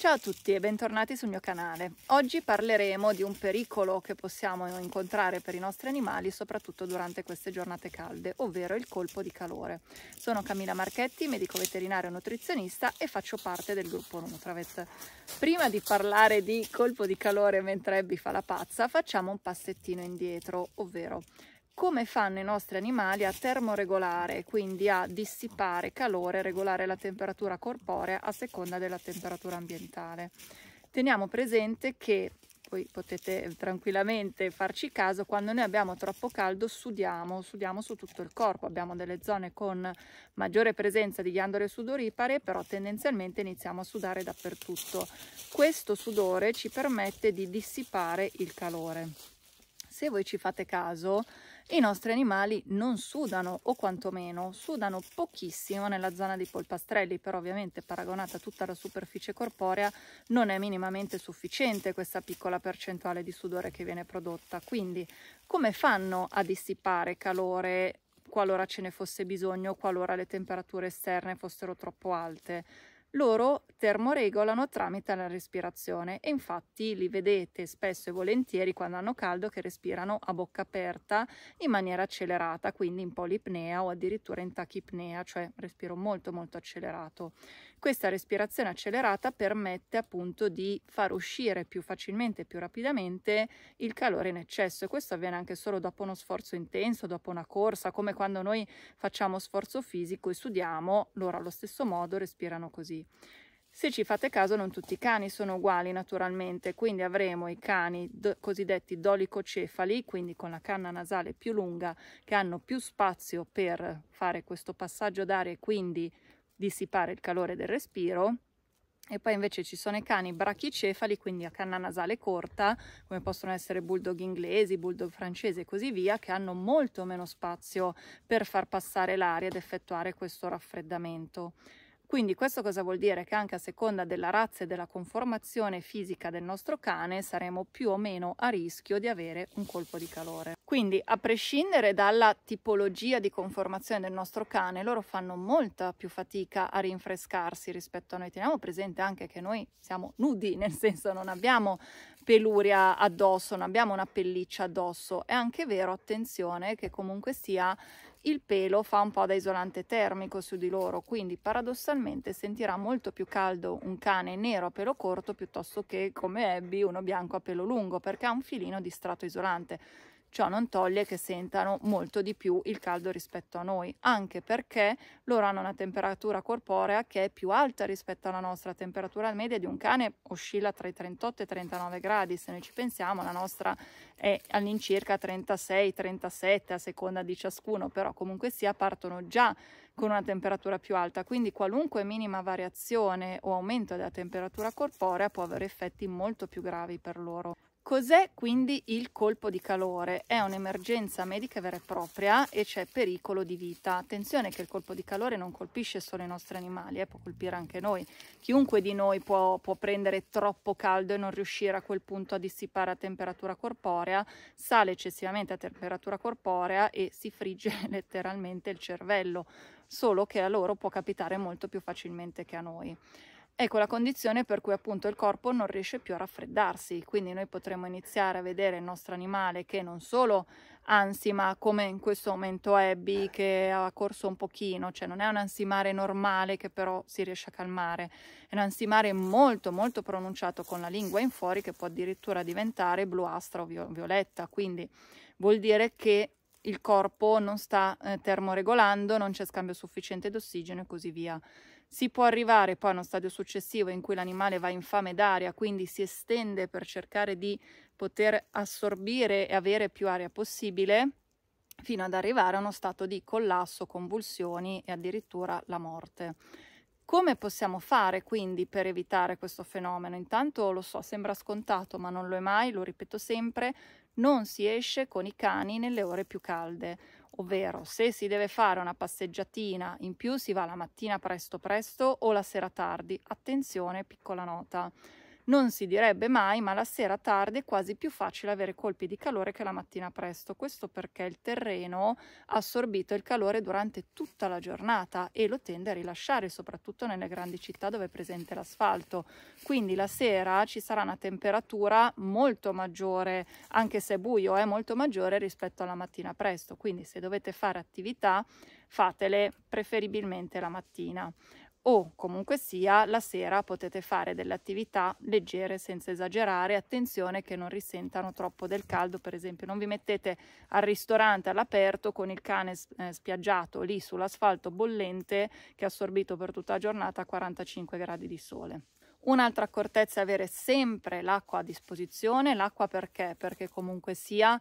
Ciao a tutti e bentornati sul mio canale. Oggi parleremo di un pericolo che possiamo incontrare per i nostri animali soprattutto durante queste giornate calde, ovvero il colpo di calore. Sono Camilla Marchetti, medico veterinario e nutrizionista e faccio parte del gruppo Nutravet. Prima di parlare di colpo di calore mentre Abby fa la pazza, facciamo un passettino indietro, ovvero come fanno i nostri animali a termoregolare, quindi a dissipare calore, regolare la temperatura corporea a seconda della temperatura ambientale. Teniamo presente che poi potete tranquillamente farci caso, quando noi abbiamo troppo caldo sudiamo, sudiamo su tutto il corpo, abbiamo delle zone con maggiore presenza di ghiandole sudoripare, però tendenzialmente iniziamo a sudare dappertutto. Questo sudore ci permette di dissipare il calore. Se voi ci fate caso, i nostri animali non sudano o quantomeno sudano pochissimo nella zona dei polpastrelli, però ovviamente paragonata a tutta la superficie corporea non è minimamente sufficiente questa piccola percentuale di sudore che viene prodotta. Quindi come fanno a dissipare calore qualora ce ne fosse bisogno, qualora le temperature esterne fossero troppo alte? loro termoregolano tramite la respirazione e infatti li vedete spesso e volentieri quando hanno caldo che respirano a bocca aperta in maniera accelerata, quindi in polipnea o addirittura in tachipnea, cioè respiro molto molto accelerato. Questa respirazione accelerata permette appunto di far uscire più facilmente, e più rapidamente il calore in eccesso e questo avviene anche solo dopo uno sforzo intenso, dopo una corsa, come quando noi facciamo sforzo fisico e sudiamo, loro allo stesso modo respirano così. Se ci fate caso, non tutti i cani sono uguali naturalmente, quindi avremo i cani do cosiddetti dolicocefali, quindi con la canna nasale più lunga, che hanno più spazio per fare questo passaggio d'aria e quindi dissipare il calore del respiro e poi invece ci sono i cani brachicefali, quindi a canna nasale corta, come possono essere bulldog inglesi, bulldog francese e così via, che hanno molto meno spazio per far passare l'aria ed effettuare questo raffreddamento. Quindi questo cosa vuol dire? Che anche a seconda della razza e della conformazione fisica del nostro cane saremo più o meno a rischio di avere un colpo di calore. Quindi a prescindere dalla tipologia di conformazione del nostro cane, loro fanno molta più fatica a rinfrescarsi rispetto a noi. Teniamo presente anche che noi siamo nudi, nel senso non abbiamo peluria addosso, non abbiamo una pelliccia addosso. È anche vero, attenzione, che comunque sia il pelo fa un po' da isolante termico su di loro, quindi paradossalmente sentirà molto più caldo un cane nero a pelo corto piuttosto che come Abby uno bianco a pelo lungo perché ha un filino di strato isolante ciò non toglie che sentano molto di più il caldo rispetto a noi, anche perché loro hanno una temperatura corporea che è più alta rispetto alla nostra. La temperatura media di un cane oscilla tra i 38 e i 39 gradi, se noi ci pensiamo la nostra è all'incirca 36-37 a seconda di ciascuno, però comunque sia partono già con una temperatura più alta, quindi qualunque minima variazione o aumento della temperatura corporea può avere effetti molto più gravi per loro. Cos'è quindi il colpo di calore? È un'emergenza medica vera e propria e c'è pericolo di vita. Attenzione che il colpo di calore non colpisce solo i nostri animali, eh, può colpire anche noi. Chiunque di noi può, può prendere troppo caldo e non riuscire a quel punto a dissipare a temperatura corporea, sale eccessivamente a temperatura corporea e si frigge letteralmente il cervello, solo che a loro può capitare molto più facilmente che a noi. Ecco la condizione per cui appunto il corpo non riesce più a raffreddarsi, quindi noi potremmo iniziare a vedere il nostro animale che non solo ansima come in questo momento Abby che ha corso un pochino, cioè non è un ansimare normale che però si riesce a calmare, è un ansimare molto molto pronunciato con la lingua in fuori che può addirittura diventare bluastra o violetta, quindi vuol dire che il corpo non sta eh, termoregolando, non c'è scambio sufficiente d'ossigeno e così via. Si può arrivare poi a uno stadio successivo in cui l'animale va in fame d'aria, quindi si estende per cercare di poter assorbire e avere più aria possibile, fino ad arrivare a uno stato di collasso, convulsioni e addirittura la morte. Come possiamo fare quindi per evitare questo fenomeno? Intanto lo so, sembra scontato, ma non lo è mai, lo ripeto sempre, non si esce con i cani nelle ore più calde, ovvero se si deve fare una passeggiatina in più si va la mattina presto presto o la sera tardi. Attenzione, piccola nota. Non si direbbe mai, ma la sera tardi è quasi più facile avere colpi di calore che la mattina presto. Questo perché il terreno ha assorbito il calore durante tutta la giornata e lo tende a rilasciare, soprattutto nelle grandi città dove è presente l'asfalto. Quindi la sera ci sarà una temperatura molto maggiore, anche se buio, è eh, molto maggiore rispetto alla mattina presto. Quindi se dovete fare attività, fatele preferibilmente la mattina o comunque sia la sera potete fare delle attività leggere senza esagerare, attenzione che non risentano troppo del caldo, per esempio non vi mettete al ristorante all'aperto con il cane eh, spiaggiato lì sull'asfalto bollente che ha assorbito per tutta la giornata 45 gradi di sole. Un'altra accortezza è avere sempre l'acqua a disposizione, l'acqua perché? Perché comunque sia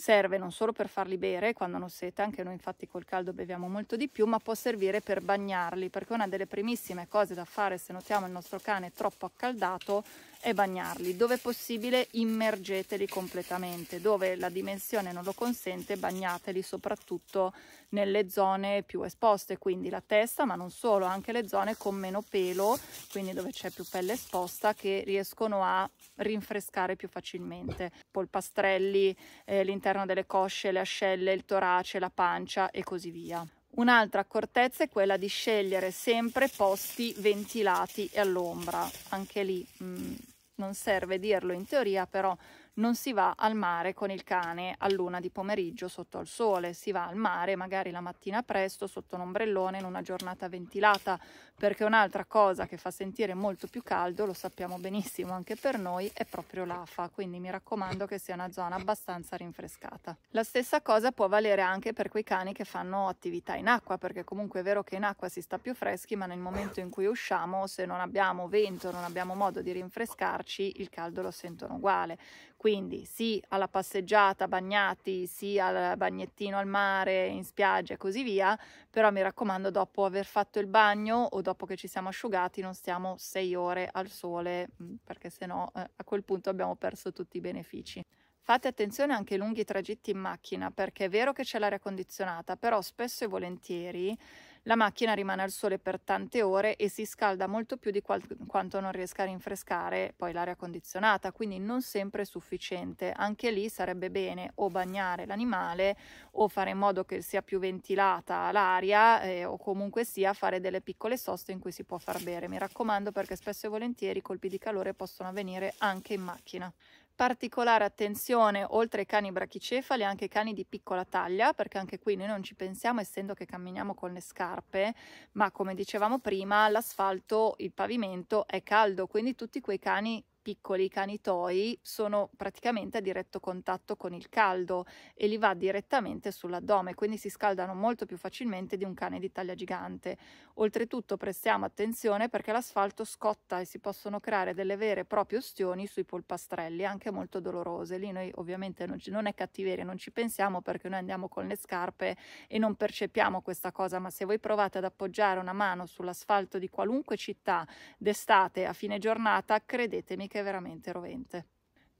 serve non solo per farli bere quando hanno sete, anche noi infatti col caldo beviamo molto di più, ma può servire per bagnarli, perché una delle primissime cose da fare se notiamo il nostro cane troppo accaldato è bagnarli. Dove possibile immergeteli completamente, dove la dimensione non lo consente bagnateli soprattutto nelle zone più esposte, quindi la testa, ma non solo, anche le zone con meno pelo, quindi dove c'è più pelle esposta, che riescono a rinfrescare più facilmente. Polpastrelli, eh, l'interno all'interno delle cosce, le ascelle, il torace, la pancia e così via. Un'altra accortezza è quella di scegliere sempre posti ventilati e all'ombra. Anche lì mh, mm, non serve dirlo in teoria, però non si va al mare con il cane a luna di pomeriggio sotto al sole, si va al mare magari la mattina presto sotto un ombrellone in una giornata ventilata, perché un'altra cosa che fa sentire molto più caldo, lo sappiamo benissimo anche per noi, è proprio l'afa, quindi mi raccomando che sia una zona abbastanza rinfrescata. La stessa cosa può valere anche per quei cani che fanno attività in acqua, perché comunque è vero che in acqua si sta più freschi, ma nel momento in cui usciamo, se non abbiamo vento, non abbiamo modo di rinfrescarci, il caldo lo sentono uguale. Quindi sì alla passeggiata, bagnati, sì al bagnettino al mare, in spiaggia e così via, però mi raccomando dopo aver fatto il bagno o dopo che ci siamo asciugati non stiamo sei ore al sole mm, perché sennò eh, a quel punto abbiamo perso tutti i benefici. Fate attenzione anche ai lunghi tragitti in macchina perché è vero che c'è l'aria condizionata, però spesso e volentieri la macchina rimane al sole per tante ore e si scalda molto più di qual- quanto non riesca a rinfrescare poi l'aria condizionata, quindi non sempre è sufficiente. Anche lì sarebbe bene o bagnare l'animale o fare in modo che sia più ventilata l'aria eh, o comunque sia fare delle piccole soste in cui si può far bere. Mi raccomando perché spesso e volentieri i colpi di calore possono avvenire anche in macchina. Particolare attenzione, oltre ai cani brachicefali, anche ai cani di piccola taglia, perché anche qui noi non ci pensiamo, essendo che camminiamo con le scarpe, ma come dicevamo prima, l'asfalto, il pavimento è caldo, quindi tutti quei cani piccoli cani toy sono praticamente a diretto contatto con il caldo e li va direttamente sull'addome, quindi si scaldano molto più facilmente di un cane di taglia gigante. Oltretutto prestiamo attenzione perché l'asfalto scotta e si possono creare delle vere e proprie ustioni sui polpastrelli, anche molto dolorose. Lì noi ovviamente non, ci, non è cattiveria, non ci pensiamo perché noi andiamo con le scarpe e non percepiamo questa cosa, ma se voi provate ad appoggiare una mano sull'asfalto di qualunque città d'estate a fine giornata, credetemi che è veramente rovente.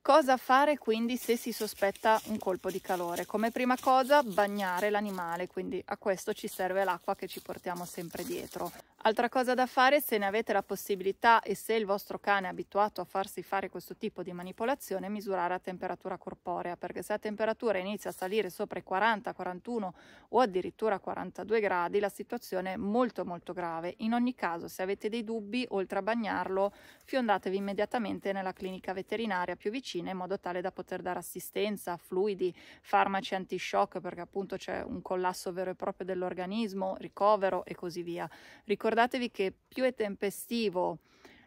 Cosa fare quindi se si sospetta un colpo di calore? Come prima cosa bagnare l'animale, quindi a questo ci serve l'acqua che ci portiamo sempre dietro. Altra cosa da fare, se ne avete la possibilità e se il vostro cane è abituato a farsi fare questo tipo di manipolazione, misurare a temperatura corporea, perché se la temperatura inizia a salire sopra i 40, 41 o addirittura 42 gradi, la situazione è molto molto grave. In ogni caso, se avete dei dubbi, oltre a bagnarlo, fiondatevi immediatamente nella clinica veterinaria più vicina in modo tale da poter dare assistenza, fluidi, farmaci antishock, perché appunto c'è un collasso vero e proprio dell'organismo, ricovero e così via. Ricordate ricordatevi che più è tempestivo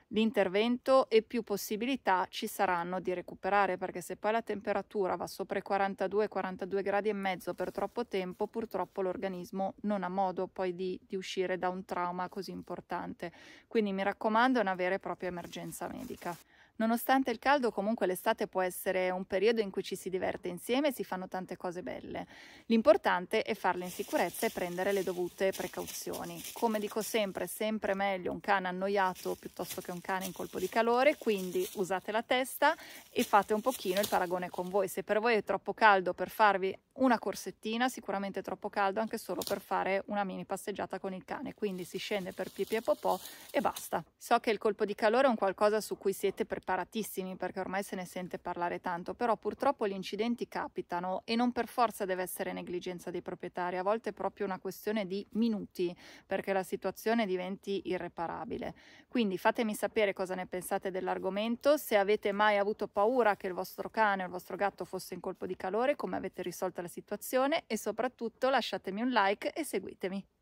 l'intervento e più possibilità ci saranno di recuperare perché se poi la temperatura va sopra i 42 42 gradi e mezzo per troppo tempo purtroppo l'organismo non ha modo poi di, di uscire da un trauma così importante quindi mi raccomando è una vera e propria emergenza medica Nonostante il caldo, comunque l'estate può essere un periodo in cui ci si diverte insieme e si fanno tante cose belle. L'importante è farle in sicurezza e prendere le dovute precauzioni. Come dico sempre, sempre meglio un cane annoiato piuttosto che un cane in colpo di calore, quindi usate la testa e fate un pochino il paragone con voi. Se per voi è troppo caldo per farvi una corsettina, sicuramente è troppo caldo anche solo per fare una mini passeggiata con il cane, quindi si scende per pipì e popò e basta. So che il colpo di calore è un qualcosa su cui siete preparati preparatissimi perché ormai se ne sente parlare tanto, però purtroppo gli incidenti capitano e non per forza deve essere negligenza dei proprietari, a volte è proprio una questione di minuti perché la situazione diventi irreparabile. Quindi fatemi sapere cosa ne pensate dell'argomento, se avete mai avuto paura che il vostro cane o il vostro gatto fosse in colpo di calore, come avete risolto la situazione e soprattutto lasciatemi un like e seguitemi.